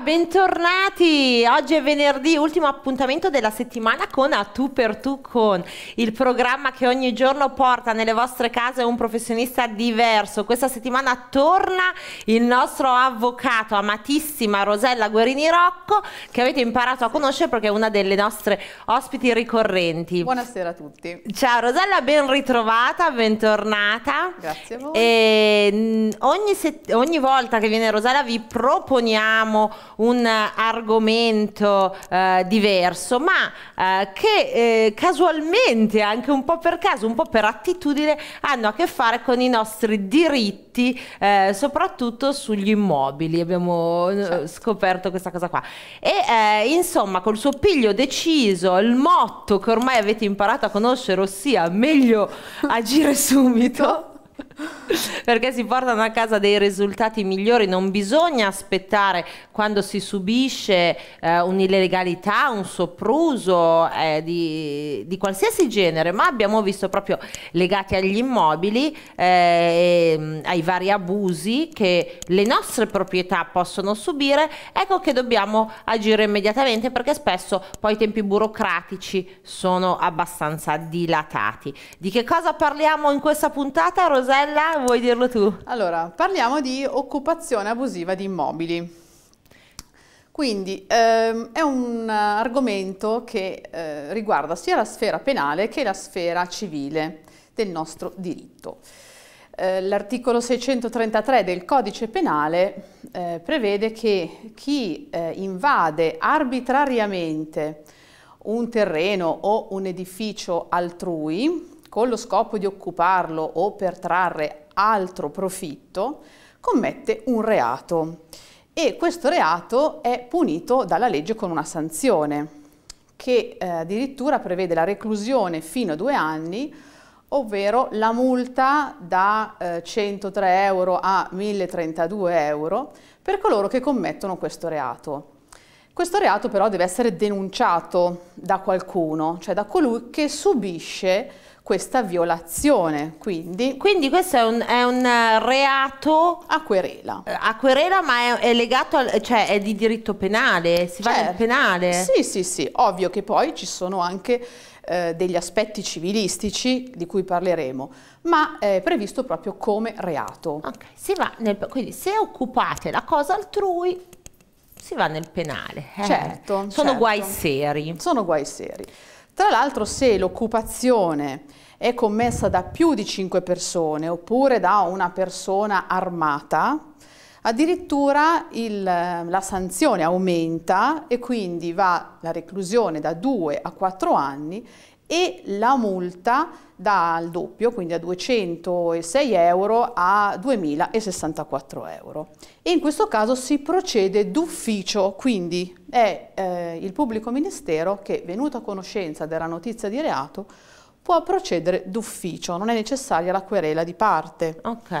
bentornati! Oggi è venerdì, ultimo appuntamento della settimana con A Tu per Tu con il programma che ogni giorno porta nelle vostre case un professionista diverso. Questa settimana torna il nostro avvocato amatissima Rosella Guerini Rocco che avete imparato a conoscere perché è una delle nostre ospiti ricorrenti. Buonasera a tutti. Ciao Rosella, ben ritrovata, bentornata. Grazie a voi. E mm, ogni, ogni volta che viene Rosella vi proponiamo un argomento eh, diverso, ma eh, che eh, casualmente, anche un po' per caso, un po' per attitudine, hanno a che fare con i nostri diritti, eh, soprattutto sugli immobili. Abbiamo eh, certo. scoperto questa cosa qua. E eh, insomma, col suo piglio deciso, il motto che ormai avete imparato a conoscere, ossia meglio agire subito. perché si portano a casa dei risultati migliori, non bisogna aspettare quando si subisce eh, un'illegalità, un sopruso eh, di, di, qualsiasi genere, ma abbiamo visto proprio legati agli immobili, eh, mm, ai vari abusi che le nostre proprietà possono subire, ecco che dobbiamo agire immediatamente perché spesso poi i tempi burocratici sono abbastanza dilatati. Di che cosa parliamo in questa puntata, Rosella? Gabriella, vuoi dirlo tu? Allora, parliamo di occupazione abusiva di immobili. Quindi ehm, è un argomento che eh, riguarda sia la sfera penale che la sfera civile del nostro diritto. Eh, L'articolo 633 del codice penale eh, prevede che chi eh, invade arbitrariamente un terreno o un edificio altrui con lo scopo di occuparlo o per trarre altro profitto, commette un reato e questo reato è punito dalla legge con una sanzione che eh, addirittura prevede la reclusione fino a due anni ovvero la multa da eh, 103 euro a 1032 euro per coloro che commettono questo reato. Questo reato però deve essere denunciato da qualcuno, cioè da colui che subisce questa violazione. Quindi, quindi questo è un, è un, eh, reato a querela. Eh, a querela, ma è, è legato, al, cioè è di diritto penale, si certo. va nel penale. Sì, sì, sì, ovvio che poi ci sono anche eh, degli aspetti civilistici di cui parleremo, ma è previsto proprio come reato. Okay. Si va nel, quindi se occupate la cosa altrui si va nel penale. Eh. Certo, sono certo. guai seri. Sono guai seri. Tra l'altro se l'occupazione è commessa da più di 5 persone oppure da una persona armata, addirittura il, eh, la sanzione aumenta e quindi va la reclusione da 2 a 4 anni e la multa dal doppio, quindi a 206 euro a 2064 euro. E in questo caso si procede d'ufficio, quindi è eh, il pubblico ministero che, venuto a conoscenza della notizia di reato, può procedere d'ufficio, non è necessaria la querela di parte. Ok.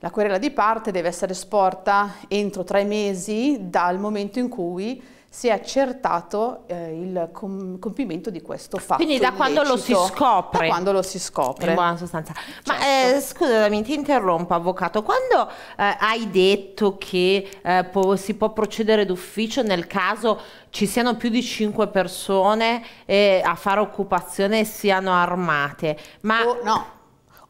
La querela di parte deve essere sporta entro tre mesi dal momento in cui si è accertato eh, il com compimento di questo fatto. Quindi da quando lo si scopre? Da quando lo si scopre. In buona sostanza. Certo. Ma eh, scusami, ti interrompo, avvocato. Quando eh, hai detto che eh, po si può procedere d'ufficio nel caso ci siano più di 5 persone eh, a fare occupazione e siano armate, ma... Oh, no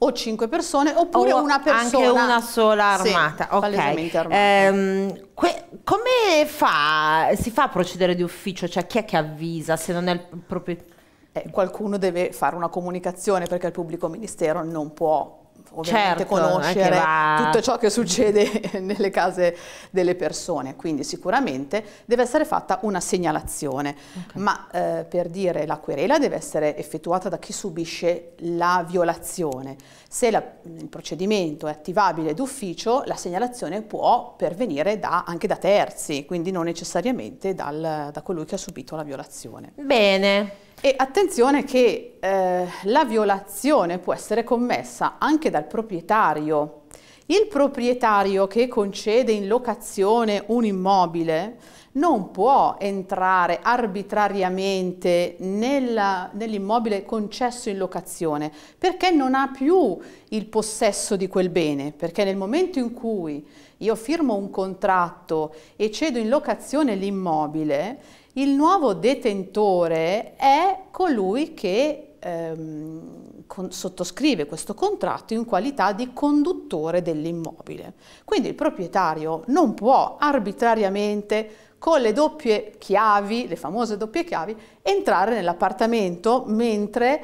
o cinque persone oppure o una persona. Anche una sola armata. Sì, ok. Armata. Ehm, come fa, si fa a procedere di ufficio? Cioè chi è che avvisa se non è il proprietario? Eh, qualcuno deve fare una comunicazione perché il pubblico ministero non può ovviamente certo, conoscere va... tutto ciò che succede nelle case delle persone, quindi sicuramente deve essere fatta una segnalazione, okay. ma eh, per dire la querela deve essere effettuata da chi subisce la violazione. Se la, il procedimento è attivabile d'ufficio, la segnalazione può pervenire da, anche da terzi, quindi non necessariamente dal, da colui che ha subito la violazione. Bene. E attenzione che eh, la violazione può essere commessa anche dal proprietario. Il proprietario che concede in locazione un immobile non può entrare arbitrariamente nell'immobile concesso in locazione perché non ha più il possesso di quel bene, perché nel momento in cui io firmo un contratto e cedo in locazione l'immobile, il nuovo detentore è colui che ehm, con, sottoscrive questo contratto in qualità di conduttore dell'immobile. Quindi il proprietario non può arbitrariamente con le doppie chiavi, le famose doppie chiavi, entrare nell'appartamento mentre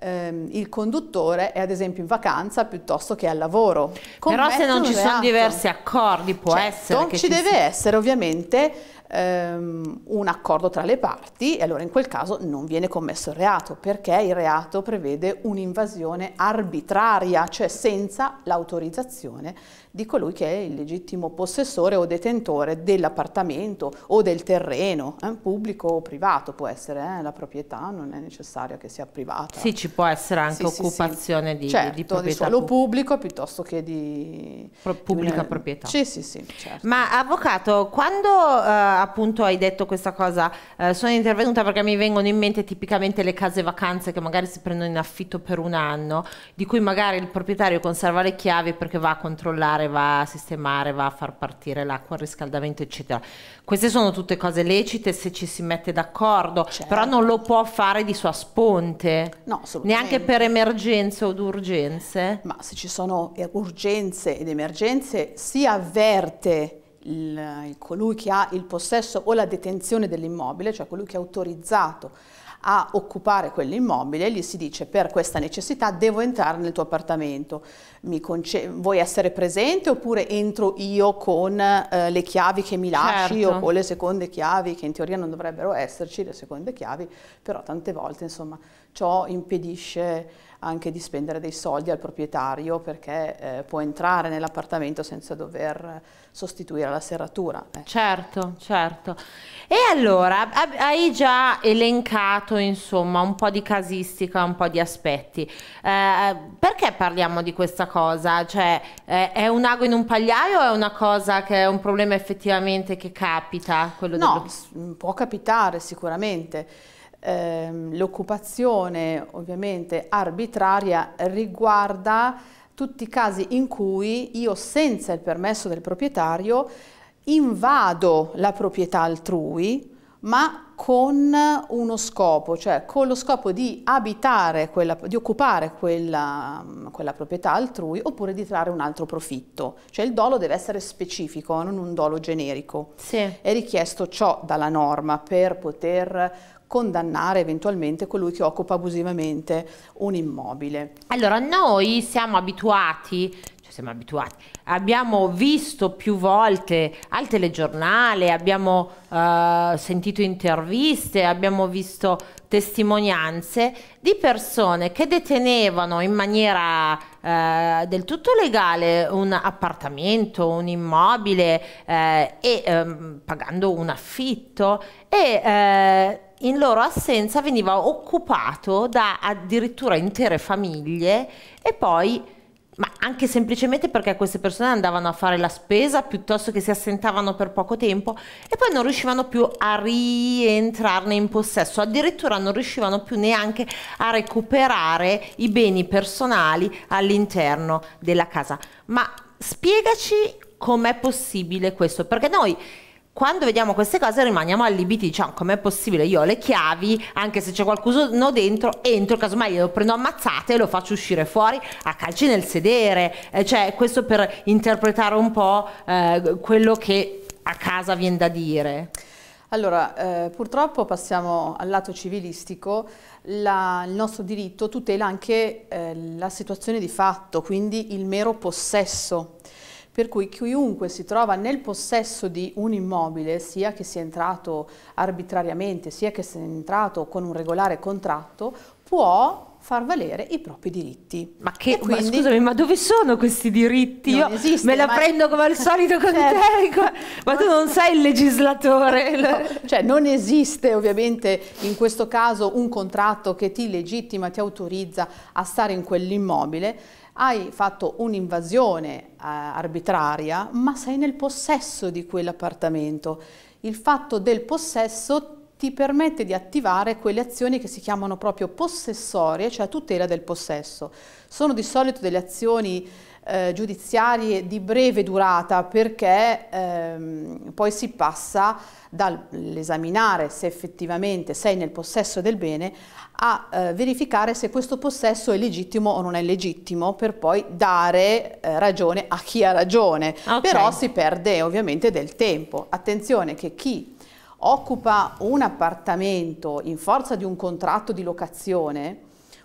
ehm, il conduttore è ad esempio in vacanza piuttosto che al lavoro. Commette Però se non ci sono diversi accordi può certo, essere. Che ci, ci deve si... essere ovviamente ehm, un accordo tra le parti e allora in quel caso non viene commesso il reato perché il reato prevede un'invasione arbitraria, cioè senza l'autorizzazione di colui che è il legittimo possessore o detentore dell'appartamento o del terreno, eh, pubblico o privato, può essere eh, la proprietà, non è necessario che sia privata. Sì, ci può essere anche sì, occupazione sì, sì. Di, certo, di proprietà. Certo, suolo pubblico piuttosto che di... Pro pubblica di, proprietà. Sì, sì, sì, certo. Ma avvocato, quando... Uh, appunto hai detto questa cosa, eh, sono intervenuta perché mi vengono in mente tipicamente le case vacanze che magari si prendono in affitto per un anno, di cui magari il proprietario conserva le chiavi perché va a controllare, va a sistemare, va a far partire l'acqua, il riscaldamento, eccetera. Queste sono tutte cose lecite se ci si mette d'accordo, certo. però non lo può fare di sua sponte, no, neanche per emergenze o d'urgenze. Ma se ci sono urgenze ed emergenze si avverte il, colui che ha il possesso o la detenzione dell'immobile, cioè colui che è autorizzato a occupare quell'immobile, gli si dice per questa necessità devo entrare nel tuo appartamento, vuoi essere presente oppure entro io con eh, le chiavi che mi lasci certo. o con le seconde chiavi che in teoria non dovrebbero esserci, le seconde chiavi, però tante volte insomma ciò impedisce anche di spendere dei soldi al proprietario perché eh, può entrare nell'appartamento senza dover sostituire la serratura. Eh. Certo, certo. E allora, hai già elencato insomma un po' di casistica, un po' di aspetti. Eh, perché parliamo di questa cosa? Cioè, eh, è un ago in un pagliaio o è una cosa che è un problema effettivamente che capita? no, può capitare sicuramente ehm, l'occupazione ovviamente arbitraria riguarda tutti i casi in cui io senza il permesso del proprietario invado la proprietà altrui ma con uno scopo, cioè con lo scopo di abitare, quella, di occupare quella, quella, proprietà altrui oppure di trarre un altro profitto. Cioè il dolo deve essere specifico, non un dolo generico. Sì. È richiesto ciò dalla norma per poter condannare eventualmente colui che occupa abusivamente un immobile. Allora noi siamo abituati cioè siamo abituati. Abbiamo visto più volte al telegiornale, abbiamo eh, sentito interviste, abbiamo visto testimonianze di persone che detenevano in maniera eh, del tutto legale un appartamento, un immobile eh, e ehm, pagando un affitto e eh, in loro assenza veniva occupato da addirittura intere famiglie e poi ma anche semplicemente perché queste persone andavano a fare la spesa piuttosto che si assentavano per poco tempo e poi non riuscivano più a rientrarne in possesso, addirittura non riuscivano più neanche a recuperare i beni personali all'interno della casa. Ma spiegaci com'è possibile questo, perché noi quando vediamo queste cose rimaniamo allibiti, diciamo com'è possibile, io ho le chiavi, anche se c'è qualcuno dentro, entro, casomai lo prendo ammazzate e lo faccio uscire fuori a calci nel sedere, eh, cioè questo per interpretare un po' eh, quello che a casa viene da dire. Allora, eh, purtroppo passiamo al lato civilistico, la, il nostro diritto tutela anche eh, la situazione di fatto, quindi il mero possesso per cui chiunque si trova nel possesso di un immobile, sia che sia entrato arbitrariamente, sia che sia entrato con un regolare contratto, può far valere i propri diritti. Ma che, quindi, ma scusami, ma dove sono questi diritti? Io esiste, me la ma... prendo come al solito con certo. te, ma tu non sei il legislatore. No, cioè non esiste ovviamente in questo caso un contratto che ti legittima, ti autorizza a stare in quell'immobile, hai fatto un'invasione eh, arbitraria, ma sei nel possesso di quell'appartamento. Il fatto del possesso ti permette di attivare quelle azioni che si chiamano proprio possessorie, cioè a tutela del possesso. Sono di solito delle azioni eh, giudiziarie di breve durata perché ehm, poi si passa dall'esaminare se effettivamente sei nel possesso del bene a eh, verificare se questo possesso è legittimo o non è legittimo per poi dare eh, ragione a chi ha ragione. Okay. Però si perde ovviamente del tempo. Attenzione che chi occupa un appartamento in forza di un contratto di locazione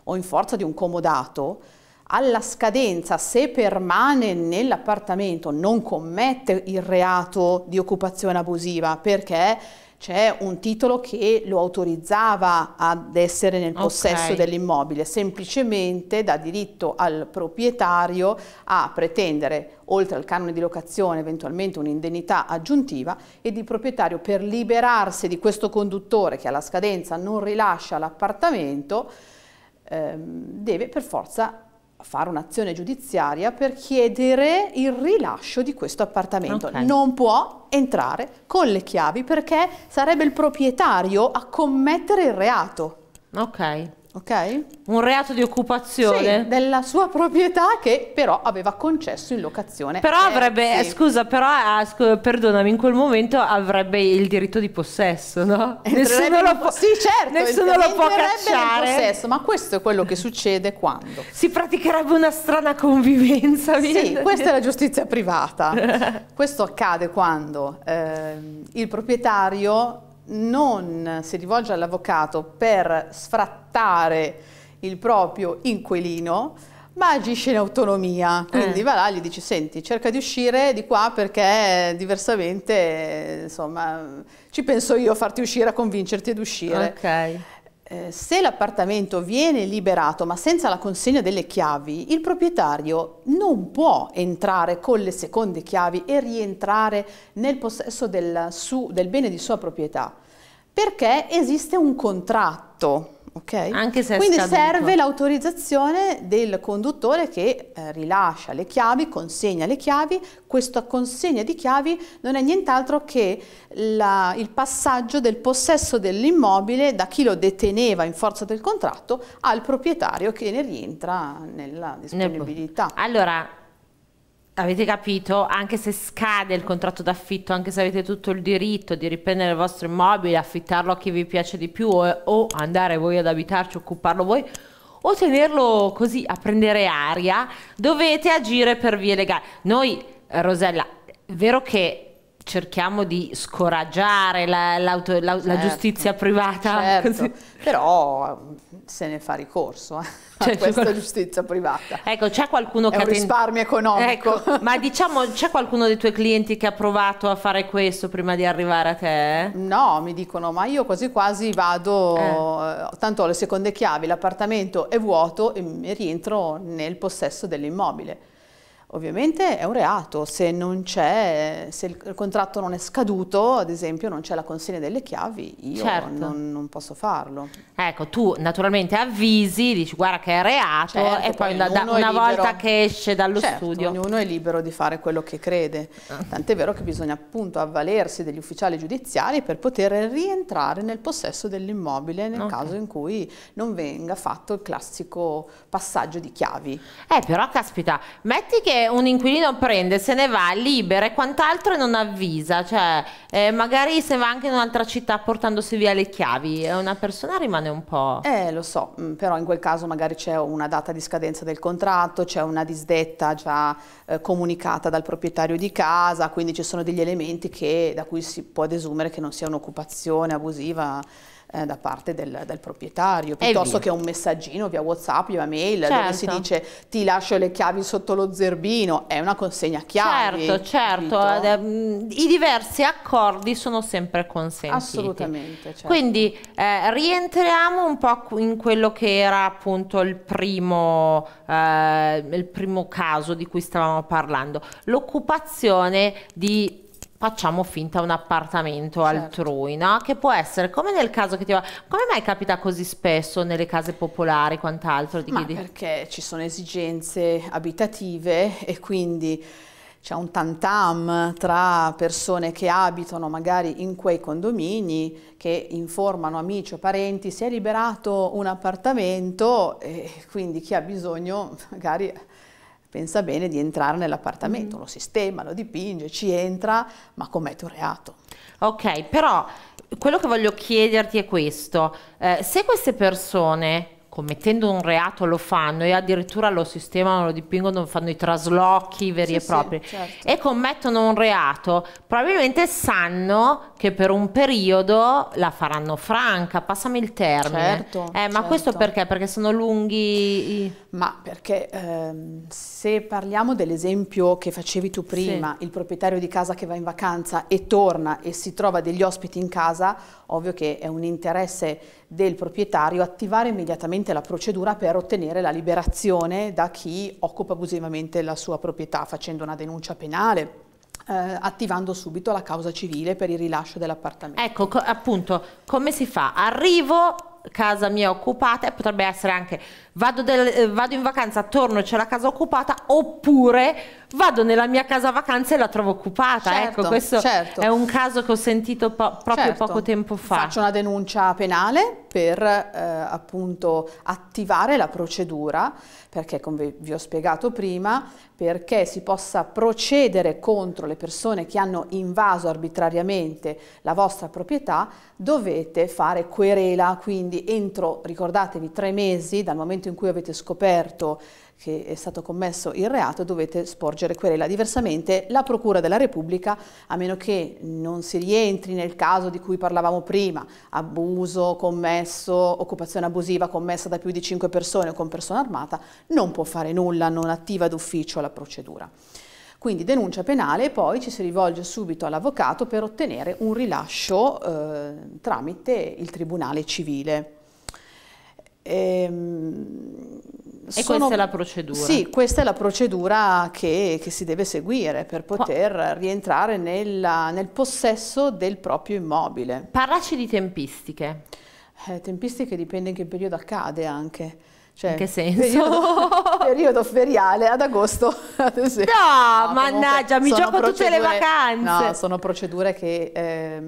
o in forza di un comodato alla scadenza, se permane nell'appartamento, non commette il reato di occupazione abusiva perché c'è un titolo che lo autorizzava ad essere nel possesso okay. dell'immobile, semplicemente dà diritto al proprietario a pretendere, oltre al canone di locazione, eventualmente un'indennità aggiuntiva ed il proprietario per liberarsi di questo conduttore che alla scadenza non rilascia l'appartamento ehm, deve per forza fare un'azione giudiziaria per chiedere il rilascio di questo appartamento. Okay. Non può entrare con le chiavi perché sarebbe il proprietario a commettere il reato. Ok ok? Un reato di occupazione? Sì, della sua proprietà che però aveva concesso in locazione. Però eh, avrebbe, eh, sì. scusa, però, ah, perdonami, in quel momento avrebbe il diritto di possesso, no? Nessuno lo, po- sì, certo, nessuno lo può cacciare. Possesso, ma questo è quello che succede quando? Si praticherebbe una strana convivenza. Sì, questa è la giustizia privata. questo accade quando eh, il proprietario non si rivolge all'avvocato per sfrattare il proprio inquilino, ma agisce in autonomia. Quindi eh. va là, e gli dice, senti, cerca di uscire di qua perché diversamente, insomma, ci penso io a farti uscire, a convincerti ad uscire. Ok. Eh, se l'appartamento viene liberato ma senza la consegna delle chiavi, il proprietario non può entrare con le seconde chiavi e rientrare nel possesso del, su, del bene di sua proprietà, perché esiste un contratto Okay? Quindi serve l'autorizzazione del conduttore che eh, rilascia le chiavi, consegna le chiavi. Questa consegna di chiavi non è nient'altro che la, il passaggio del possesso dell'immobile da chi lo deteneva in forza del contratto al proprietario che ne rientra nella disponibilità. Allora, avete capito, anche se scade il contratto d'affitto, anche se avete tutto il diritto di riprendere il vostro immobile, affittarlo a chi vi piace di più o, o andare voi ad abitarci, occuparlo voi, o tenerlo così a prendere aria, dovete agire per vie legali. Noi, Rosella, è vero che cerchiamo di scoraggiare la, certo, la giustizia privata, certo. però se ne fa ricorso eh, cioè, a questa qual... giustizia privata. Ecco, c'è qualcuno È che... un risparmio economico. Ecco, ma diciamo, c'è qualcuno dei tuoi clienti che ha provato a fare questo prima di arrivare a te? No, mi dicono, ma io quasi quasi vado, eh. eh tanto ho le seconde chiavi, l'appartamento è vuoto e rientro nel possesso dell'immobile Ovviamente è un reato, se, non c'è, se, il contratto non è scaduto, ad esempio non c'è la consegna delle chiavi, io certo. non, non, posso farlo. Ecco, tu naturalmente avvisi, dici guarda che è reato certo, e poi, poi da, una volta che esce dallo certo, studio. ognuno è libero di fare quello che crede, ah. tant'è vero che bisogna appunto avvalersi degli ufficiali giudiziari per poter rientrare nel possesso dell'immobile nel okay. caso in cui non venga fatto il classico passaggio di chiavi. Eh però caspita, metti che un inquilino prende, se ne va, libera e quant'altro e non avvisa, cioè eh, magari se va anche in un'altra città portandosi via le chiavi, eh, una persona rimane un po'... Eh lo so, mm, però in quel caso magari c'è una data di scadenza del contratto, c'è una disdetta già eh, comunicata dal proprietario di casa, quindi ci sono degli elementi che, da cui si può desumere che non sia un'occupazione abusiva eh, da parte del, del proprietario, piuttosto che un messaggino via Whatsapp, via mail, certo. dove si certo. dice ti lascio le chiavi sotto lo zerbino, è una consegna chiave. Certo, certo, capito? Mm, i diversi accordi sono sempre consentiti. Assolutamente. Certo. Quindi eh, rientriamo un po' in quello che era appunto il primo, eh, il primo caso di cui stavamo parlando, l'occupazione di facciamo finta un appartamento certo. altrui, no? Che può essere come nel caso che ti va. Come mai capita così spesso nelle case popolari quant'altro? Di Ma di... perché ci sono esigenze abitative e quindi c'è un tantam tra persone che abitano magari in quei condomini che informano amici o parenti si è liberato un appartamento e quindi chi ha bisogno magari pensa bene di entrare nell'appartamento, mm. lo sistema, lo dipinge, ci entra, ma commette un reato. Ok, però quello che voglio chiederti è questo, eh, se queste persone commettendo un reato lo fanno e addirittura lo sistemano, lo dipingono, fanno i traslochi veri sì, e propri sì, certo. e commettono un reato, probabilmente sanno che per un periodo la faranno franca, passami il termine. Certo, eh, ma certo. questo perché? Perché sono lunghi... I ma perché ehm, se parliamo dell'esempio che facevi tu prima, sì. il proprietario di casa che va in vacanza e torna e si trova degli ospiti in casa, ovvio che è un interesse del proprietario attivare immediatamente la procedura per ottenere la liberazione da chi occupa abusivamente la sua proprietà facendo una denuncia penale eh, attivando subito la causa civile per il rilascio dell'appartamento. Ecco, co appunto, come si fa? Arrivo, casa mia occupata, e potrebbe essere anche vado, del, eh, vado in vacanza, torno, e c'è la casa occupata, oppure vado nella mia casa vacanza e la trovo occupata. Ecco, certo, ecco, questo certo. è un caso che ho sentito po proprio certo. poco tempo fa. Faccio una denuncia penale per eh, appunto attivare la procedura, perché come vi ho spiegato prima, perché si possa procedere contro le persone che hanno invaso arbitrariamente la vostra proprietà, dovete fare querela, quindi entro, ricordatevi, tre mesi dal momento in cui avete scoperto che è stato commesso il reato dovete sporgere querela. Diversamente la Procura della Repubblica, a meno che non si rientri nel caso di cui parlavamo prima, abuso commesso, occupazione abusiva commessa da più di 5 persone o con persona armata, non può fare nulla, non attiva d'ufficio la procedura. Quindi denuncia penale e poi ci si rivolge subito all'avvocato per ottenere un rilascio eh, tramite il Tribunale civile. Ehm, e sono, questa è la procedura? Sì, questa è la procedura che, che si deve seguire per poter Qua. rientrare nella, nel possesso del proprio immobile. Parlaci di tempistiche. Eh, tempistiche dipende in che periodo accade anche. Cioè, in che senso? Periodo, periodo feriale ad agosto, No, no mannaggia, mi gioco tutte le vacanze. No, sono procedure che... Eh,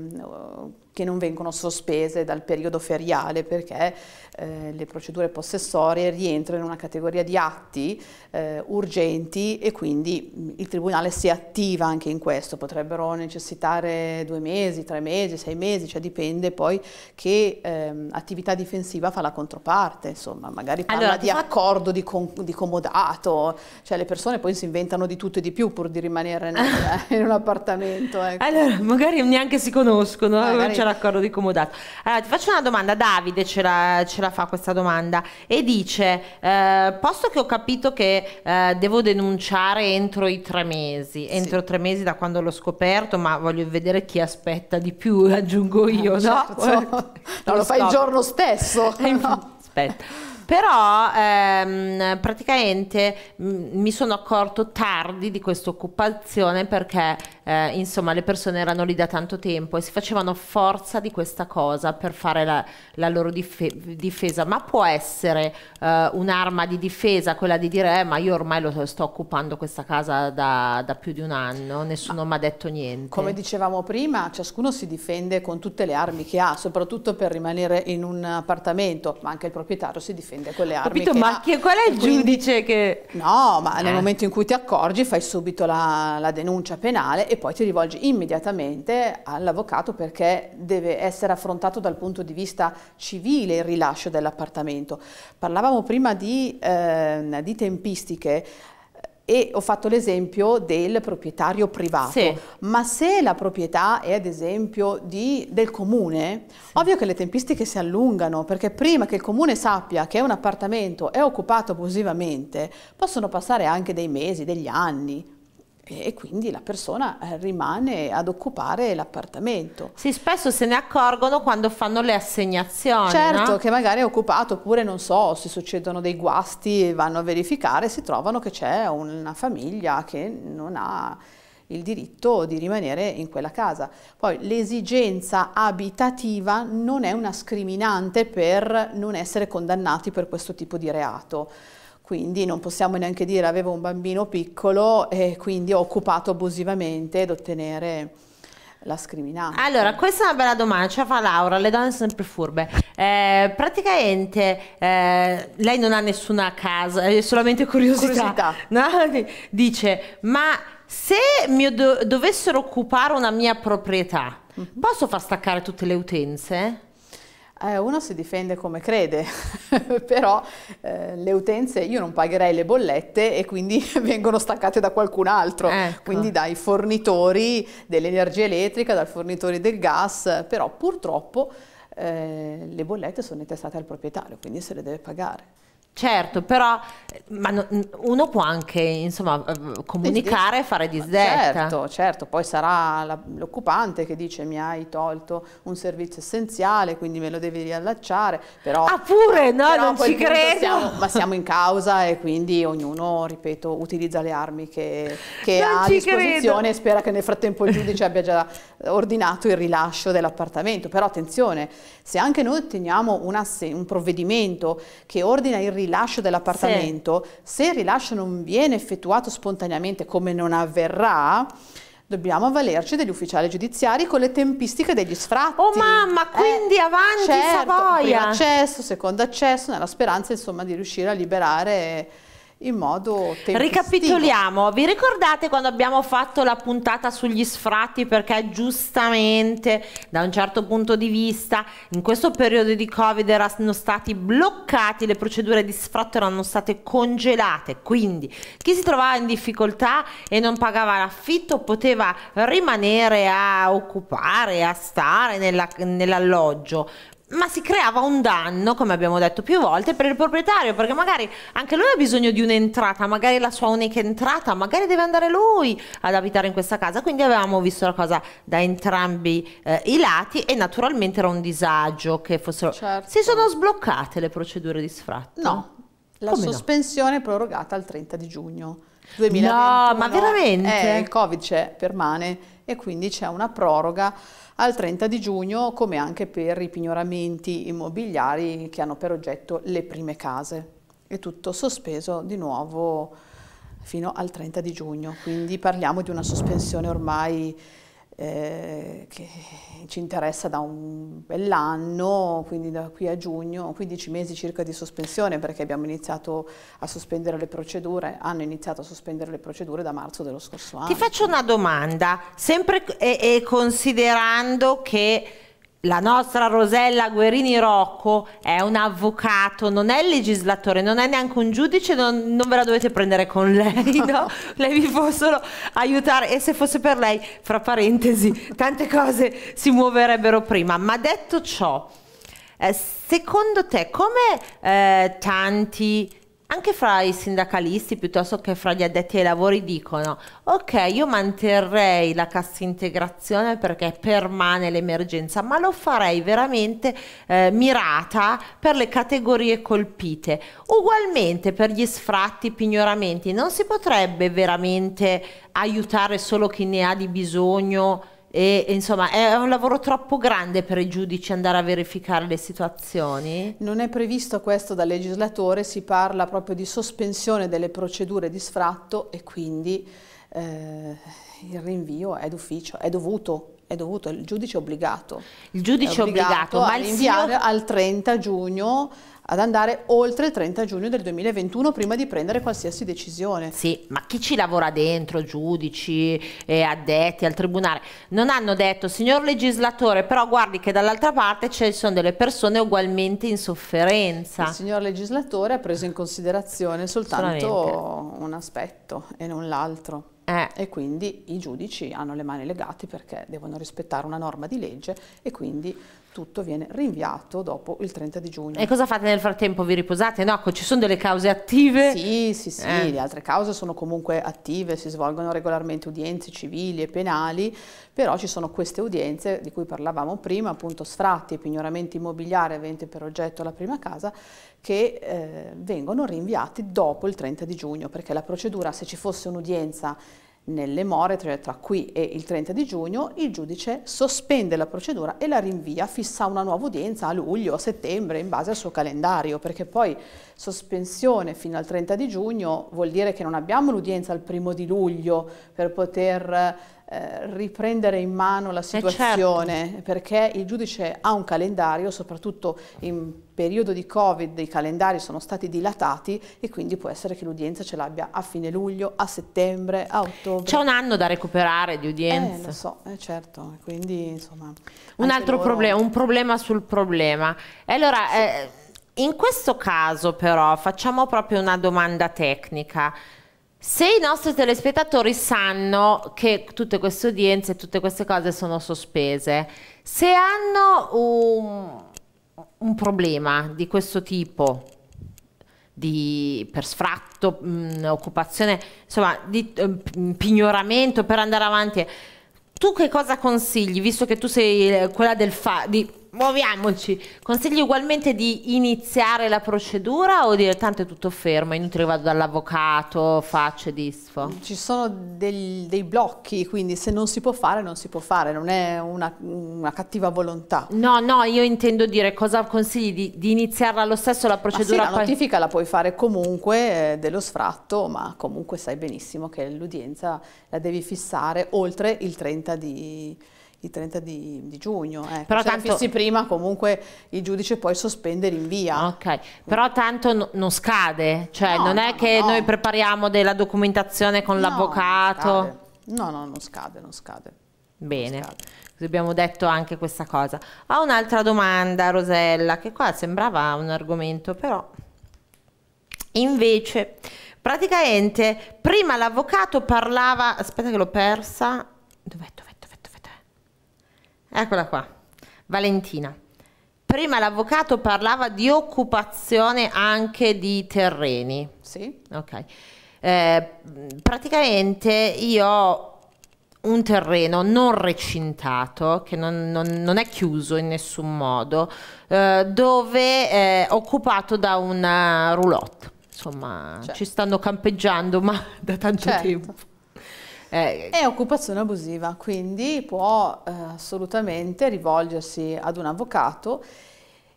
che non vengono sospese dal periodo feriale perché eh, le procedure possessorie rientrano in una categoria di atti eh, urgenti e quindi il Tribunale si attiva anche in questo, potrebbero necessitare due mesi, tre mesi, sei mesi, cioè dipende poi che ehm, attività difensiva fa la controparte, insomma magari parla allora, di fatto... accordo di, con, di, comodato, cioè le persone poi si inventano di tutto e di più pur di rimanere nel, in un appartamento. Ecco. Allora magari neanche si conoscono, magari... non c'è l'accordo di comodato. Allora ti faccio una domanda, Davide ce l'ha la fa questa domanda e dice, eh, posto che ho capito che eh, devo denunciare entro i tre mesi, entro tre mesi da quando l'ho scoperto, ma voglio vedere chi aspetta di più, aggiungo eh, io, ah, no? Certo. no? lo, fai il giorno stesso. Eh, no. Aspetta però ehm, praticamente mm, mi sono accorto tardi di questa occupazione perché eh, insomma le persone erano lì da tanto tempo e si facevano forza di questa cosa per fare la, la loro dife- difesa, ma può essere eh, un'arma di difesa quella di dire eh, ma io ormai lo sto occupando questa casa da, da più di un anno, nessuno mi ha detto niente. Come dicevamo prima, ciascuno si difende con tutte le armi che ha, soprattutto per rimanere in un appartamento, ma anche il proprietario si difende con le armi Capito, che ma ha. Che, qual è il giudice che... No, ma eh. nel momento in cui ti accorgi fai subito la, la denuncia penale e poi ti rivolgi immediatamente all'avvocato perché deve essere affrontato dal punto di vista civile il rilascio dell'appartamento. Parlavamo prima di, eh, di tempistiche eh, e ho fatto l'esempio del proprietario privato, sì. ma se la proprietà è ad esempio di, del comune, sì. ovvio che le tempistiche si allungano, perché prima che il comune sappia che un appartamento è occupato abusivamente, possono passare anche dei mesi, degli anni, e quindi la persona eh, rimane ad occupare l'appartamento. Sì, spesso se ne accorgono quando fanno le assegnazioni. Certo, no? che magari è occupato, oppure non so, se succedono dei guasti, vanno a verificare, si trovano che c'è una famiglia che non ha il diritto di rimanere in quella casa. Poi l'esigenza abitativa non è una scriminante per non essere condannati per questo tipo di reato quindi non possiamo neanche dire avevo un bambino piccolo e quindi ho occupato abusivamente ed ottenere la scriminante. Allora, questa è una bella domanda, ce la fa Laura, le donne sono sempre furbe. Eh, praticamente eh, lei non ha nessuna casa, è solamente curiosità. curiosità. No? Dice, ma se mi do dovessero occupare una mia proprietà, mm -hmm. posso far staccare tutte le utenze? Eh, uno si difende come crede, però eh, le utenze, io non pagherei le bollette e quindi vengono staccate da qualcun altro, ecco. quindi dai fornitori dell'energia elettrica, dal fornitore del gas, però purtroppo eh, le bollette sono intestate al proprietario, quindi se le deve pagare. Certo, però no, uno può anche insomma, eh, comunicare e fare disdetta. Certo, certo, poi sarà l'occupante che dice mi hai tolto un servizio essenziale, quindi me lo devi riallacciare. Però, ah pure, no, però non ci credo. Siamo, ma siamo in causa e quindi ognuno, ripeto, utilizza le armi che, che ha a disposizione credo. e spera che nel frattempo il giudice abbia già ordinato il rilascio dell'appartamento. Però attenzione, se anche noi otteniamo un, un provvedimento che ordina il rilascio, rilascio dell'appartamento, sì. se il rilascio non viene effettuato spontaneamente come non avverrà, Dobbiamo avvalerci degli ufficiali giudiziari con le tempistiche degli sfratti. Oh mamma, eh, quindi eh, avanti certo, Savoia! Primo accesso, secondo accesso, nella speranza insomma di riuscire a liberare in modo tempestivo. Ricapitoliamo, vi ricordate quando abbiamo fatto la puntata sugli sfratti perché giustamente da un certo punto di vista in questo periodo di Covid erano stati bloccati, le procedure di sfratto erano state congelate, quindi chi si trovava in difficoltà e non pagava l'affitto poteva rimanere a occupare, a stare nell'alloggio, ma si creava un danno, come abbiamo detto più volte, per il proprietario, perché magari anche lui ha bisogno di un'entrata, magari la sua unica entrata, magari deve andare lui ad abitare in questa casa, quindi avevamo visto la cosa da entrambi eh, i lati e naturalmente era un disagio che fossero... Certo. Si sono sbloccate le procedure di sfratto? No, la come sospensione è prorogata al 30 di giugno. 2021. No, ma veramente? Eh, il Covid permane e quindi c'è una proroga al 30 di giugno, come anche per i pignoramenti immobiliari che hanno per oggetto le prime case. È tutto sospeso di nuovo fino al 30 di giugno, quindi parliamo di una sospensione ormai eh, che ci interessa da un bell'anno, quindi da qui a giugno, 15 mesi circa di sospensione perché abbiamo iniziato a sospendere le procedure, hanno iniziato a sospendere le procedure da marzo dello scorso anno. Ti faccio una domanda, sempre e, e considerando che la nostra Rosella Guerini Rocco è un avvocato, non è legislatore, non è neanche un giudice, non, non ve la dovete prendere con lei, no? lei vi può solo aiutare e se fosse per lei, fra parentesi, tante cose si muoverebbero prima. Ma detto ciò, eh, secondo te come eh, tanti anche fra i sindacalisti piuttosto che fra gli addetti ai lavori dicono ok io manterrei la cassa integrazione perché permane l'emergenza ma lo farei veramente eh, mirata per le categorie colpite ugualmente per gli sfratti i pignoramenti non si potrebbe veramente aiutare solo chi ne ha di bisogno e, e, insomma è un lavoro troppo grande per i giudici andare a verificare le situazioni? Non è previsto questo dal legislatore, si parla proprio di sospensione delle procedure di sfratto e quindi eh, il rinvio è d'ufficio, è dovuto è dovuto, il giudice è obbligato. Il giudice è obbligato, obbligato ma il inviare CEO... al 30 giugno ad andare oltre il 30 giugno del 2021 prima di prendere qualsiasi decisione. Sì, ma chi ci lavora dentro, giudici, eh, addetti al tribunale, non hanno detto signor legislatore, però guardi che dall'altra parte ci sono delle persone ugualmente in sofferenza. Il signor legislatore ha preso in considerazione soltanto un aspetto e non l'altro. Eh. E quindi i giudici hanno le mani legate perché devono rispettare una norma di legge e quindi tutto viene rinviato dopo il 30 di giugno. E cosa fate nel frattempo? Vi riposate? No, ci sono delle cause attive? Sì, sì, sì, eh. le altre cause sono comunque attive, si svolgono regolarmente udienze civili e penali, però ci sono queste udienze di cui parlavamo prima, appunto sfratti e pignoramenti immobiliari aventi per oggetto la prima casa, che eh, vengono rinviati dopo il 30 di giugno, perché la procedura, se ci fosse un'udienza nelle more, cioè tra qui e il 30 di giugno, il giudice sospende la procedura e la rinvia, fissa una nuova udienza a luglio, a settembre, in base al suo calendario, perché poi sospensione fino al 30 di giugno vuol dire che non abbiamo l'udienza il primo di luglio per poter eh, riprendere in mano la eh, situazione, eh certo. perché il giudice ha un calendario, soprattutto in periodo di Covid i calendari sono stati dilatati e quindi può essere che l'udienza ce l'abbia a fine luglio, a settembre, a ottobre. C'è un anno da recuperare di udienza. Eh, lo so, eh, certo, quindi insomma... Un altro loro... problema, un problema sul problema. E allora... Sì. Eh, in questo caso però facciamo proprio una domanda tecnica. Se i nostri telespettatori sanno che tutte queste udienze, tutte queste cose sono sospese, se hanno un, un problema di questo tipo, di, per sfratto, mh, mm, occupazione, insomma, di mh, mm, pignoramento per andare avanti, tu che cosa consigli, visto che tu sei eh, quella del fa... Di, muoviamoci. Consigli ugualmente di iniziare la procedura o dire tanto è tutto fermo, inutile vado dall'avvocato, faccio e disfo? Ci sono del, dei blocchi, quindi se non si può fare non si può fare, non è una, una cattiva volontà. No, no, io intendo dire cosa consigli di, di iniziarla lo stesso la procedura? Sì, la notifica la puoi fare comunque eh, dello sfratto, ma comunque sai benissimo che l'udienza la devi fissare oltre il 30 di il 30 di, di giugno. Ecco. Però Se cioè, tanto... fissi prima comunque il giudice poi sospende l'invia. Ok, però tanto no, non scade, cioè no, non è no, che noi prepariamo della documentazione con l'avvocato. No, no, non scade, non scade. Bene, non scade. abbiamo detto anche questa cosa. Ho un'altra domanda, Rosella, che qua sembrava un argomento, però invece... Praticamente prima l'avvocato parlava, aspetta che l'ho persa, dov'è, dov'è? Eccola qua, Valentina. Prima l'avvocato parlava di occupazione anche di terreni. Sì. Ok. Eh, praticamente io ho un terreno non recintato, che non, non, non è chiuso in nessun modo, eh, dove è occupato da una roulotte. Insomma, certo. ci stanno campeggiando, ma da tanto certo. tempo. Eh, è occupazione abusiva, quindi può eh, assolutamente rivolgersi ad un avvocato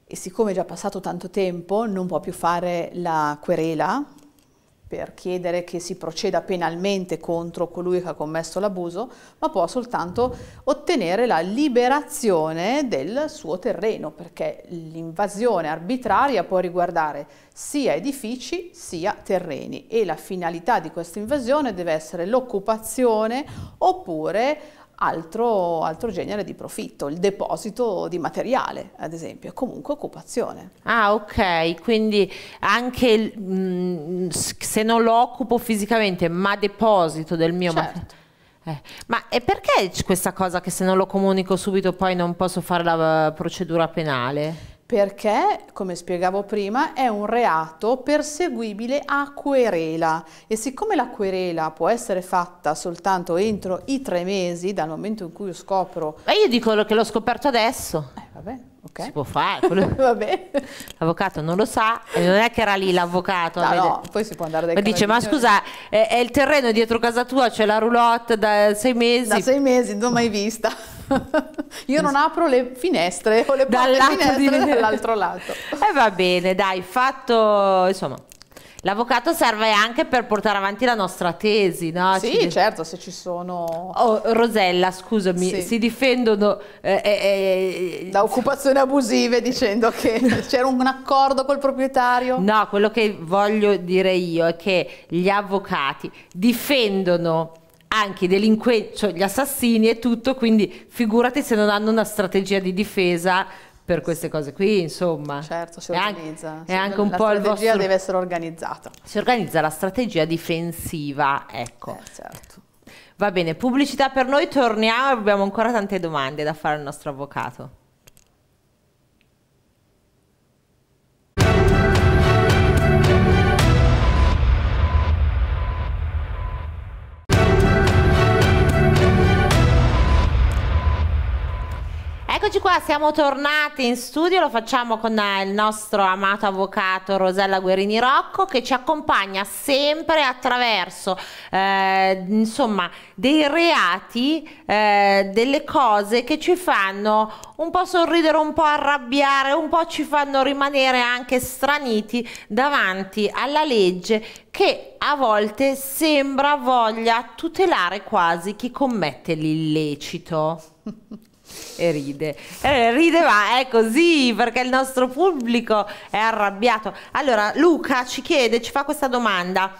e siccome è già passato tanto tempo non può più fare la querela per chiedere che si proceda penalmente contro colui che ha commesso l'abuso, ma può soltanto ottenere la liberazione del suo terreno, perché l'invasione arbitraria può riguardare sia edifici sia terreni e la finalità di questa invasione deve essere l'occupazione oppure altro, altro, genere di profitto, il deposito di materiale ad esempio, è comunque occupazione. Ah ok, quindi anche mh, mm, se non lo occupo fisicamente ma deposito del mio certo. materiale. Eh, ma e perché questa cosa che se non lo comunico subito poi non posso fare la eh, procedura penale? perché, come spiegavo prima, è un reato perseguibile a querela e siccome la querela può essere fatta soltanto entro i tre mesi dal momento in cui io scopro... Ma io dico che l'ho scoperto adesso. Eh, vabbè, ok. Si può fare. l'avvocato non lo sa, non è che era lì l'avvocato. No, no, poi si può andare dai Ma dice, ma scusa, è, è, il terreno dietro casa tua, c'è la roulotte da sei mesi. Da sei mesi, non l'ho mai vista. Io non apro le finestre o le porte finestre di... dall'altro lato. E eh, va bene, dai, fatto, insomma, L'avvocato serve anche per portare avanti la nostra tesi, no? Sì, ci... certo, se ci sono... Oh, Rosella, scusami, sì. si difendono... Eh, eh, eh, eh da occupazioni abusive dicendo che c'era un accordo col proprietario? No, quello che voglio dire io è che gli avvocati difendono anche i delinquenti, cioè gli assassini e tutto, quindi figurati se non hanno una strategia di difesa per queste cose qui, insomma. Certo, si organizza. È anche, è anche un po' il vostro... La strategia deve essere organizzata. Si organizza la strategia difensiva, ecco. Eh, certo. Va bene, pubblicità per noi, torniamo, abbiamo ancora tante domande da fare al nostro avvocato. Eccoci qua, siamo tornati in studio, lo facciamo con eh, il nostro amato avvocato Rosella Guerini Rocco che ci accompagna sempre attraverso eh, insomma, dei reati, eh, delle cose che ci fanno un po' sorridere, un po' arrabbiare, un po' ci fanno rimanere anche straniti davanti alla legge che a volte sembra voglia tutelare quasi chi commette l'illecito. e ride. Eh, ride ma è così perché il nostro pubblico è arrabbiato. Allora Luca ci chiede, ci fa questa domanda.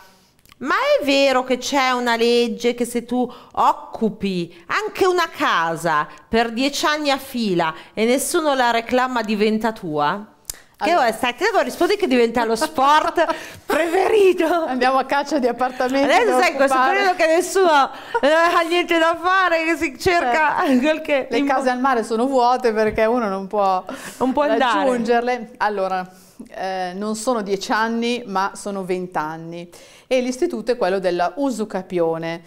Ma è vero che c'è una legge che se tu occupi anche una casa per dieci anni a fila e nessuno la reclama diventa tua? Che allora. state corrispondi che diventa lo sport preferito. Andiamo a caccia di appartamenti. Adesso sai, in questo periodo che nessuno eh, ha niente da fare, che si cerca eh, qualche... Le case al mare sono vuote perché uno non può, non può raggiungerle. Andare. Allora, eh, non sono dieci anni ma sono vent'anni e l'istituto è quello della Usucapione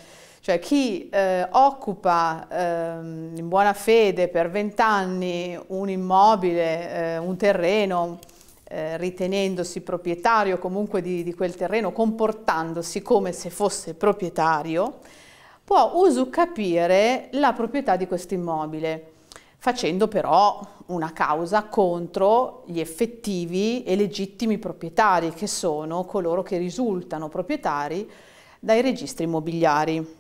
cioè chi eh, occupa ehm, in buona fede per vent'anni un immobile, eh, un terreno, eh, ritenendosi proprietario comunque di, di, quel terreno, comportandosi come se fosse proprietario, può usucapire la proprietà di questo immobile, facendo però una causa contro gli effettivi e legittimi proprietari, che sono coloro che risultano proprietari dai registri immobiliari.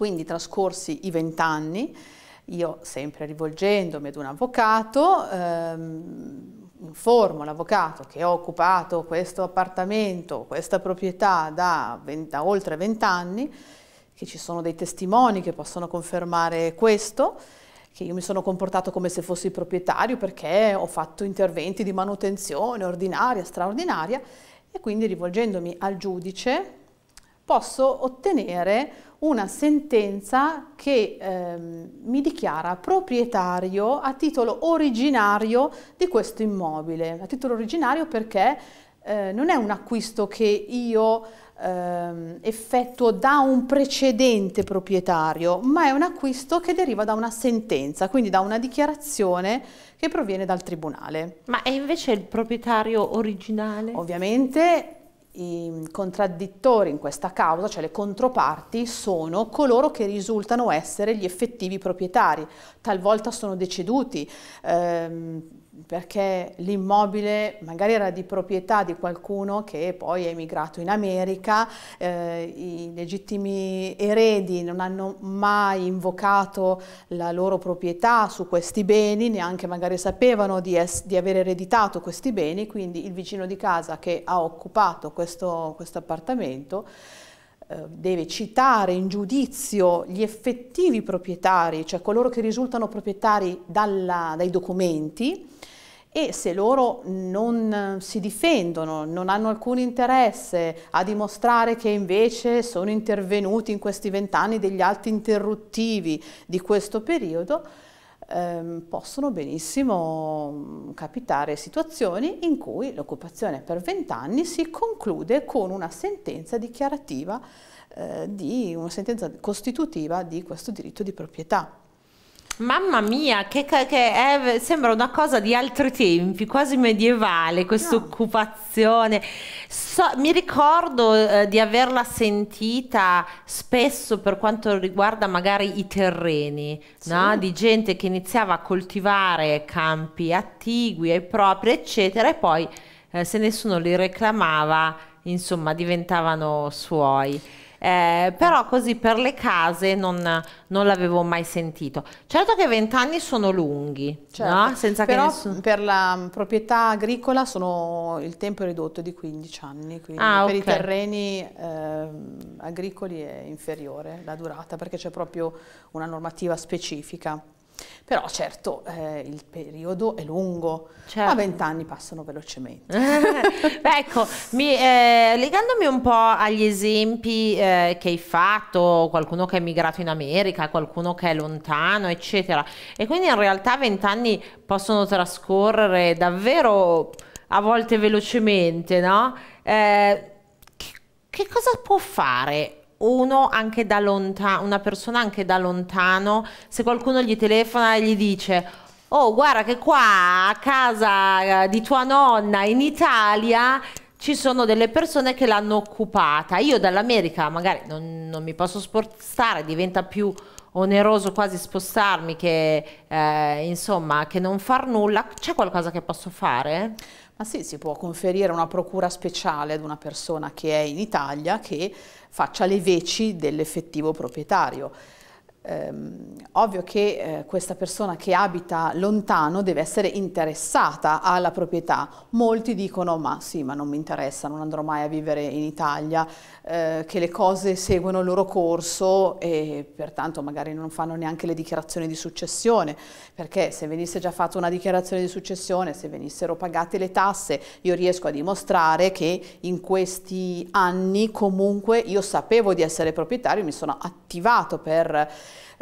Quindi trascorsi i vent'anni, io sempre rivolgendomi ad un avvocato, ehm, informo l'avvocato che ho occupato questo appartamento, questa proprietà da, 20, da oltre vent'anni, che ci sono dei testimoni che possono confermare questo, che io mi sono comportato come se fossi proprietario perché ho fatto interventi di manutenzione ordinaria, straordinaria e quindi rivolgendomi al giudice posso ottenere una sentenza che ehm, mi dichiara proprietario a titolo originario di questo immobile. A titolo originario perché eh, non è un acquisto che io ehm, effettuo da un precedente proprietario, ma è un acquisto che deriva da una sentenza, quindi da una dichiarazione che proviene dal tribunale. Ma è invece il proprietario originale? Ovviamente i contraddittori in questa causa, cioè le controparti, sono coloro che risultano essere gli effettivi proprietari, talvolta sono deceduti, ehm, perché l'immobile magari era di proprietà di qualcuno che poi è emigrato in America, eh, i legittimi eredi non hanno mai invocato la loro proprietà su questi beni, neanche magari sapevano di, di aver ereditato questi beni, quindi il vicino di casa che ha occupato questo, questo appartamento eh, deve citare in giudizio gli effettivi proprietari, cioè coloro che risultano proprietari dalla, dai documenti, e se loro non eh, si difendono, non hanno alcun interesse a dimostrare che invece sono intervenuti in questi vent'anni degli atti interruttivi di questo periodo, ehm, possono benissimo mm, capitare situazioni in cui l'occupazione per vent'anni si conclude con una sentenza dichiarativa, eh, di, una sentenza costitutiva di questo diritto di proprietà. Mamma mia, che, che è, sembra una cosa di altri tempi, quasi medievale questa occupazione. So, mi ricordo eh, di averla sentita spesso per quanto riguarda magari i terreni, sì. no? di gente che iniziava a coltivare campi attigui e propri, eccetera, e poi eh, se nessuno li reclamava, insomma, diventavano suoi eh, però così per le case non, non l'avevo mai sentito. Certo che vent'anni sono lunghi, certo. no? Senza però nessun... per la mm, proprietà agricola sono, il tempo è ridotto di 15 anni, quindi ah, per okay. i terreni eh, agricoli è inferiore la durata perché c'è proprio una normativa specifica. Però certo eh, il periodo è lungo, certo. a vent'anni passano velocemente. ecco, mi, eh, legandomi un po' agli esempi eh, che hai fatto, qualcuno che è emigrato in America, qualcuno che è lontano, eccetera, e quindi in realtà vent'anni possono trascorrere davvero a volte velocemente, no? Eh, che, che cosa può fare uno anche da lontano, una persona anche da lontano, se qualcuno gli telefona e gli dice oh guarda che qua a casa eh, di tua nonna in Italia ci sono delle persone che l'hanno occupata. Io dall'America magari non, non, mi posso spostare, diventa più oneroso quasi spostarmi che eh, insomma che non far nulla. C'è qualcosa che posso fare? Ma sì, si può conferire una procura speciale ad una persona che è in Italia che faccia le veci dell'effettivo proprietario. Ehm, ovvio che eh, questa persona che abita lontano deve essere interessata alla proprietà. Molti dicono ma sì, ma non mi interessa, non andrò mai a vivere in Italia, eh, che le cose seguono il loro corso e pertanto magari non fanno neanche le dichiarazioni di successione, perché se venisse già fatta una dichiarazione di successione, se venissero pagate le tasse, io riesco a dimostrare che in questi anni comunque io sapevo di essere proprietario, mi sono attivato per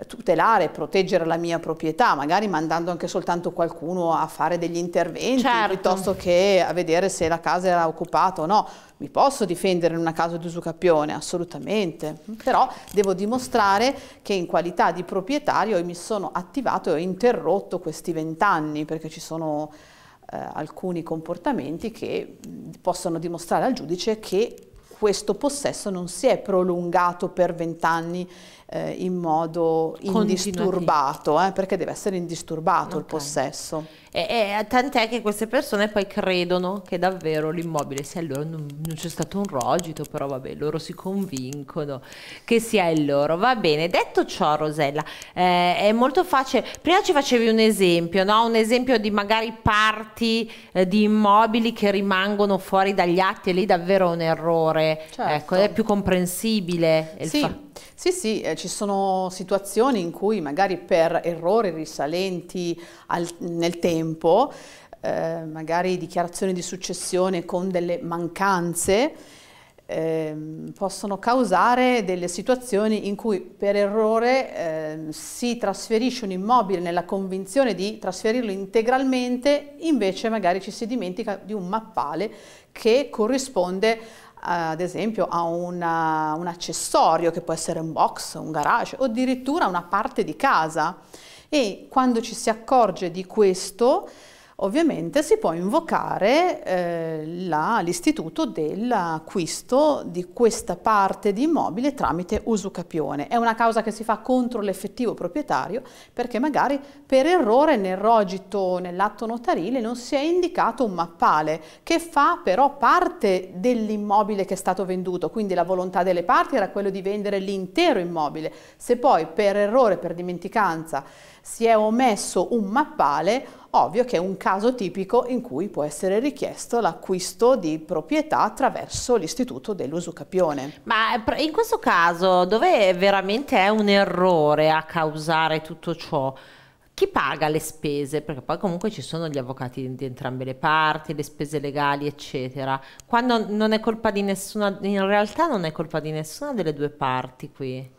tutelare e proteggere la mia proprietà, magari mandando anche soltanto qualcuno a fare degli interventi certo. piuttosto che a vedere se la casa era occupata o no. Mi posso difendere in una casa di usucapione? Assolutamente, però devo dimostrare che in qualità di proprietario mi sono attivato e ho interrotto questi vent'anni perché ci sono eh, alcuni comportamenti che possono dimostrare al giudice che questo possesso non si è prolungato per vent'anni eh, in modo indisturbato, eh, perché deve essere indisturbato okay. il possesso. E, e, tant'è che queste persone poi credono che davvero l'immobile sia loro, non, non c'è stato un rogito, però vabbè, loro si convincono che sia il loro. Va bene, detto ciò Rosella, eh, è molto facile, prima ci facevi un esempio, no? un esempio di magari parti eh, di immobili che rimangono fuori dagli atti, e lì davvero è un errore certo. ecco, è più comprensibile. Sì. Fa- sì, sì, eh, ci sono situazioni in cui magari per errori risalenti al, nel tempo, eh, magari dichiarazioni di successione con delle mancanze, eh, possono causare delle situazioni in cui per errore eh, si trasferisce un immobile nella convinzione di trasferirlo integralmente, invece magari ci si dimentica di un mappale che corrisponde eh, ad esempio a una, eh, un accessorio che può essere un box, un garage o addirittura una parte di casa e quando ci si accorge di questo Ovviamente si può invocare eh, l'istituto dell'acquisto di questa parte di immobile tramite usucapione. È una causa che si fa contro l'effettivo proprietario perché magari per errore nel rogito, nell'atto notarile non si è indicato un mappale che fa però parte dell'immobile che è stato venduto, quindi la volontà delle parti era quella di vendere l'intero immobile. Se poi per errore, per dimenticanza si è omesso un mappale, ovvio che è un caso tipico in cui può essere richiesto l'acquisto di proprietà attraverso l'istituto dell'usucapione. Ma eh, in questo caso, dove veramente è un errore a causare tutto ciò? chi paga le spese? Perché poi comunque ci sono gli avvocati di, entrambe le parti, le spese legali, eccetera. Quando non è colpa di nessuna, in realtà non è colpa di nessuna delle due parti qui.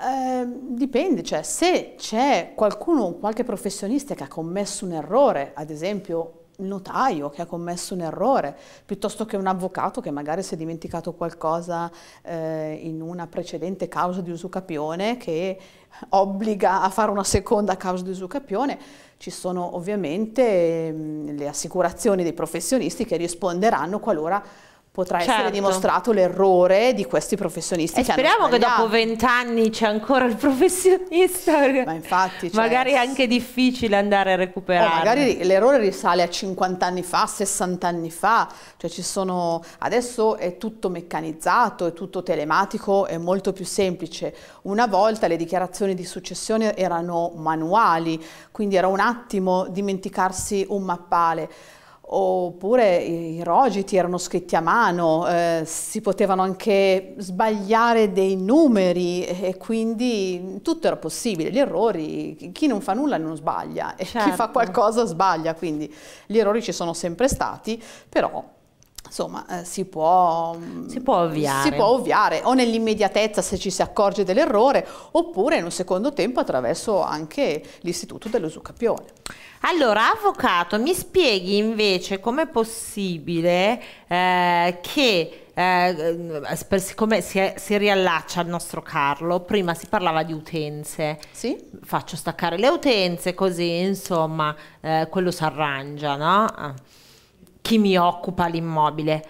Ehm, dipende, cioè se c'è qualcuno, qualche professionista che ha commesso un errore, ad esempio il notaio che ha commesso un errore, piuttosto che un avvocato che magari si è dimenticato qualcosa eh, in una precedente causa di usucapione che obbliga a fare una seconda causa di usucapione, ci sono ovviamente mh, ehm, le assicurazioni dei professionisti che risponderanno qualora potrà certo. essere dimostrato l'errore di questi professionisti. E che speriamo che dopo vent'anni c'è ancora il professionista. Ma infatti, cioè, magari è anche difficile andare a recuperare. Oh, magari l'errore risale a 50 anni fa, 60 anni fa, cioè ci sono adesso è tutto meccanizzato, è tutto telematico, è molto più semplice. Una volta le dichiarazioni di successione erano manuali, quindi era un attimo dimenticarsi un mappale oppure i rogiti erano scritti a mano, eh, si potevano anche sbagliare dei numeri e quindi tutto era possibile, gli errori, chi non fa nulla non sbaglia e certo. chi fa certo. qualcosa sbaglia, quindi gli errori ci sono sempre stati, però insomma eh, si, può, mm, si, può ovviare. si può ovviare o nell'immediatezza se ci si accorge dell'errore oppure in un secondo tempo attraverso anche l'istituto dell'usucapione. Allora, avvocato, mi spieghi invece com'è possibile eh, che eh, siccome si, è, si, riallaccia al nostro Carlo, prima si parlava di utenze. Sì? Faccio staccare le utenze così, insomma, eh, quello si arrangia, no? Chi mi occupa l'immobile?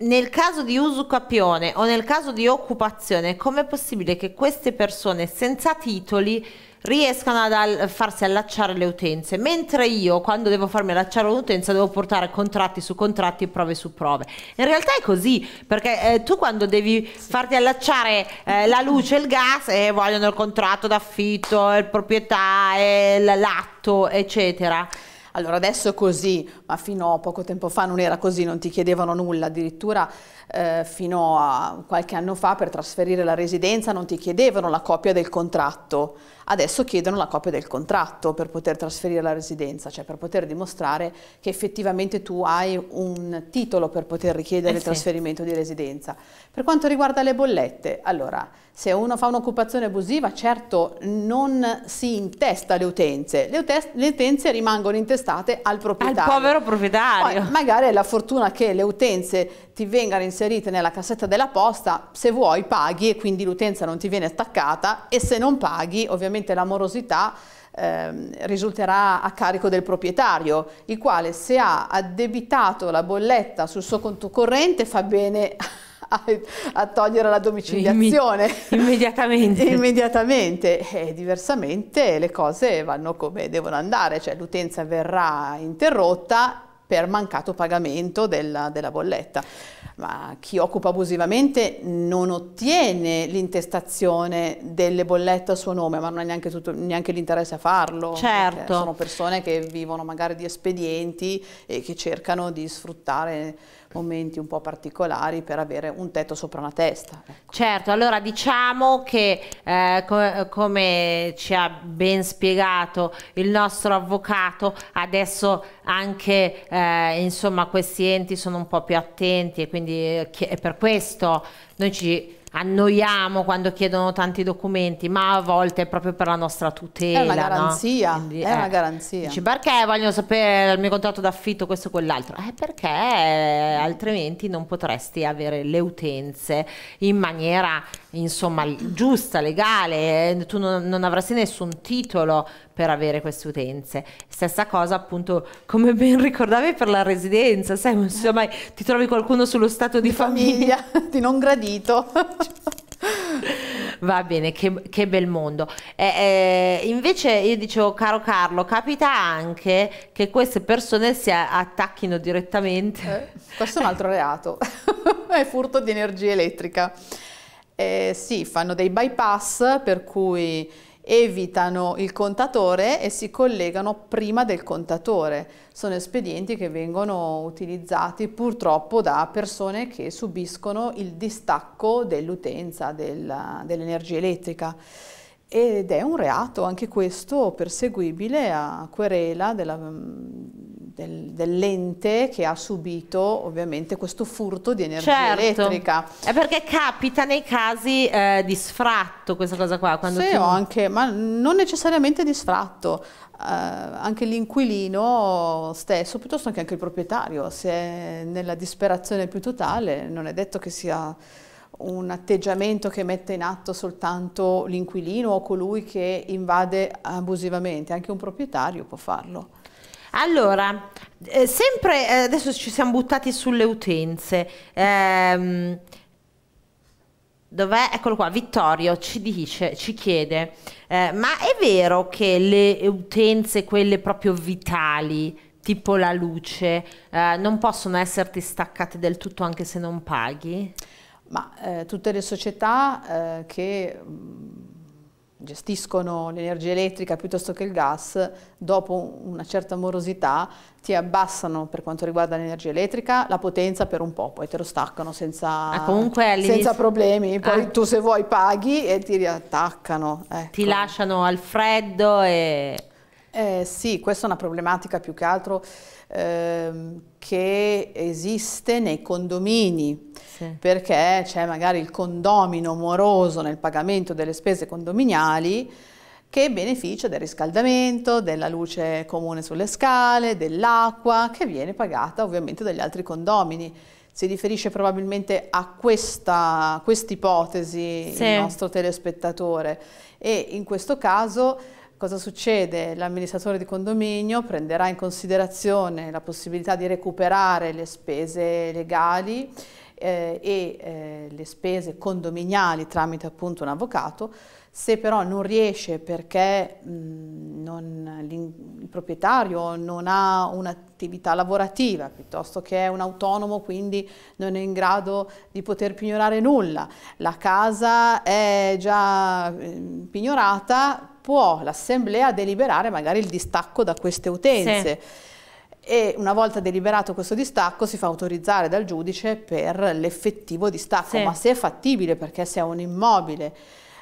Nel caso di usucapione o nel caso di occupazione, com'è possibile che queste persone senza titoli riescano a farsi allacciare le utenze, mentre io quando devo farmi allacciare un'utenza devo portare contratti su contratti e prove su prove. In realtà è così, perché eh, tu quando devi farti allacciare eh, la luce e il gas eh, vogliono il contratto d'affitto, il proprietà, eh, l'atto, eccetera. Allora adesso così ma fino a poco tempo fa non era così, non ti chiedevano nulla, addirittura eh, fino a qualche anno fa per trasferire la residenza non ti chiedevano la copia del contratto, adesso chiedono la copia del contratto per poter trasferire la residenza, cioè per poter dimostrare che effettivamente tu hai un titolo per poter richiedere eh il trasferimento di residenza. Per quanto riguarda le bollette, allora se uno fa un'occupazione abusiva certo non si intesta le utenze, le, le utenze rimangono intestate al proprietario. Al povero vero proprietario. Poi, magari è la fortuna che le utenze ti vengano inserite nella cassetta della posta, se vuoi paghi e quindi l'utenza non ti viene attaccata e se non paghi ovviamente l'amorosità ehm, risulterà a carico del proprietario, il quale se ha addebitato la bolletta sul suo conto corrente fa bene a, a togliere la domiciliazione. Immediatamente. Immediatamente. E diversamente le cose vanno come devono andare, cioè l'utenza verrà interrotta per mancato pagamento della, della, bolletta. Ma chi occupa abusivamente non ottiene l'intestazione delle bollette a suo nome, ma non ha neanche, neanche l'interesse a farlo. Certo. Sono persone che vivono magari di espedienti e che cercano di sfruttare momenti un po' particolari per avere un tetto sopra una testa. Ecco. Certo, allora diciamo che eh, co come ci ha ben spiegato il nostro avvocato, adesso anche eh, insomma, questi enti sono un po' più attenti e quindi è eh, per questo noi ci annoiamo quando chiedono tanti documenti, ma a volte è proprio per la nostra tutela. È una garanzia, no? Quindi, è eh, una garanzia. Dici perché vogliono sapere il mio contratto d'affitto, questo o quell'altro? Eh, perché eh, altrimenti non potresti avere le utenze in maniera insomma giusta, legale, eh, tu non, non avresti nessun titolo per avere queste utenze. Stessa cosa appunto come ben ricordavi per la residenza, sai, insomma, ti trovi qualcuno sullo stato di, di famiglia, famiglia, di non gradito. Va bene, che, che bel mondo. Eh, eh, invece io dicevo, caro Carlo, capita anche che queste persone si attacchino direttamente. Eh, questo è un altro reato, è furto di energia elettrica. Eh, sì, fanno dei bypass per cui evitano il contatore e si collegano prima del contatore. Sono espedienti che vengono utilizzati purtroppo da persone che subiscono il distacco dell'utenza dell'energia elettrica ed è un reato anche questo perseguibile a querela mm, dell'ente del, che ha subito ovviamente questo furto di energia certo. elettrica. È perché capita nei casi eh, di sfratto questa cosa qua. Quando sì, ti... anche, ma non necessariamente di sfratto. Eh, anche l'inquilino stesso, piuttosto che anche il proprietario, se è nella disperazione più totale, non è detto che sia un atteggiamento che mette in atto soltanto l'inquilino o colui che invade abusivamente, anche un proprietario può farlo. Allora, eh, sempre eh, adesso ci siamo buttati sulle utenze. Ehm, Dov'è? Eccolo qua, Vittorio ci dice, ci chiede, eh, ma è vero che le utenze, quelle proprio vitali, tipo la luce, eh, non possono esserti staccate del tutto anche se non paghi? Ma eh, tutte le società eh, che mm, gestiscono l'energia elettrica piuttosto che il gas, dopo una certa morosità ti abbassano per quanto riguarda l'energia elettrica la potenza per un po', poi te lo staccano senza, ah, senza problemi, ah. poi ah. tu se vuoi paghi e ti riattaccano. Ecco. Ti lasciano al freddo e... Eh, sì, questa è una problematica più che altro ehm, che esiste nei condomini, sì. perché c'è magari il condomino moroso nel pagamento delle spese condominiali che beneficia del riscaldamento, della luce comune sulle scale, dell'acqua, che viene pagata ovviamente dagli altri condomini. Si riferisce probabilmente a questa ipotesi sì. il nostro telespettatore e in questo caso Cosa succede? L'amministratore di condominio prenderà in considerazione la possibilità di recuperare le spese legali eh, e eh, le spese condominiali tramite appunto un avvocato se però non riesce perché mh, non, il proprietario non ha un'attività lavorativa, piuttosto che è un autonomo, quindi non è in grado di poter pignorare nulla, la casa è già eh, pignorata, può l'assemblea deliberare magari il distacco da queste utenze. Sì e una volta deliberato questo distacco si fa autorizzare dal giudice per l'effettivo distacco, sì. ma se è fattibile perché se è un immobile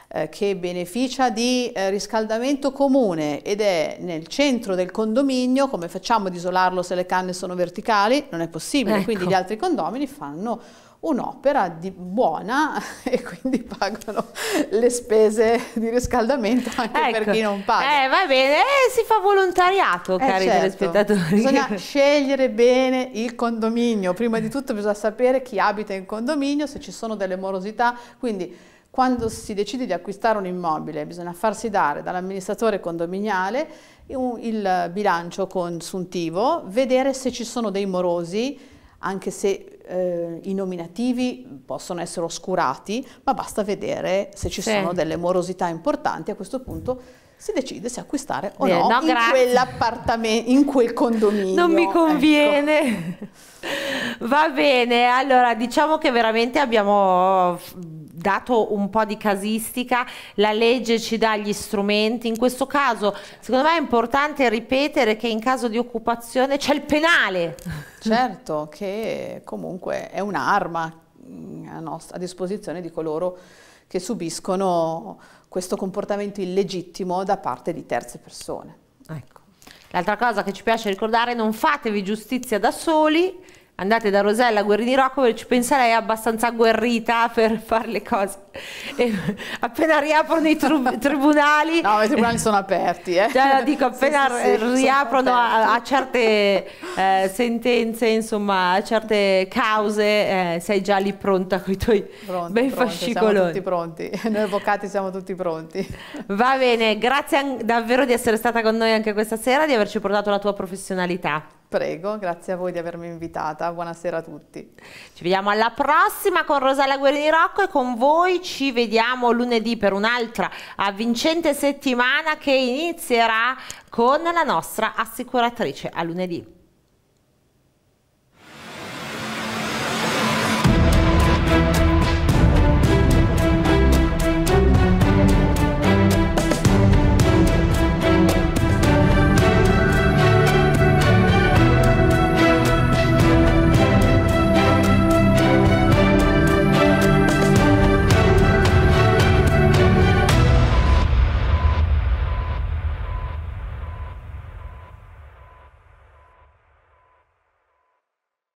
eh, che beneficia di eh, riscaldamento comune ed è nel centro del condominio, come facciamo ad isolarlo se le canne sono verticali? Non è possibile, ecco. quindi gli ecco. altri condomini fanno un'opera buona e quindi pagano le spese di riscaldamento anche ecco, per chi non paga. Eh, va bene, eh, si fa volontariato, eh, cari certo. spettatori. Bisogna scegliere bene il condominio. Prima di tutto bisogna sapere chi abita in condominio, se ci sono delle morosità, quindi quando si decide di acquistare un immobile bisogna farsi dare dall'amministratore condominiale il bilancio consuntivo, vedere se ci sono dei morosi, anche se eh, i nominativi possono essere oscurati, ma basta vedere se ci sì. sono delle morosità importanti, a questo punto si decide se acquistare o no, no in quell'appartamento, in quel condominio. Non mi ecco. conviene. Ecco. Va bene, allora diciamo che veramente abbiamo dato un po' di casistica, la legge ci dà gli strumenti. In questo caso, secondo me è importante ripetere che in caso di occupazione c'è il penale. Certo, che comunque è un'arma mm, a, a disposizione di coloro che subiscono questo comportamento illegittimo da parte di terze persone. Ecco. L'altra cosa che ci piace ricordare, non fatevi giustizia da soli, andate da Rosella Guerrini Rocco ci pensa lei abbastanza agguerrita per fare le cose e appena riaprono i tru- tribunali no i tribunali sono aperti eh. cioè, dico appena sì, sì, sì, riaprono a, a, certe eh, sentenze insomma a certe cause eh, sei già lì pronta con i tuoi pronti, bei pronti, fascicoloni siamo tutti pronti noi avvocati siamo tutti pronti va bene grazie davvero di essere stata con noi anche questa sera di averci portato la tua professionalità Prego, grazie a voi di avermi invitata, buonasera a tutti. Ci vediamo alla prossima con Rosella Guerini Rocco e con voi ci vediamo lunedì per un'altra avvincente settimana che inizierà con la nostra assicuratrice a lunedì.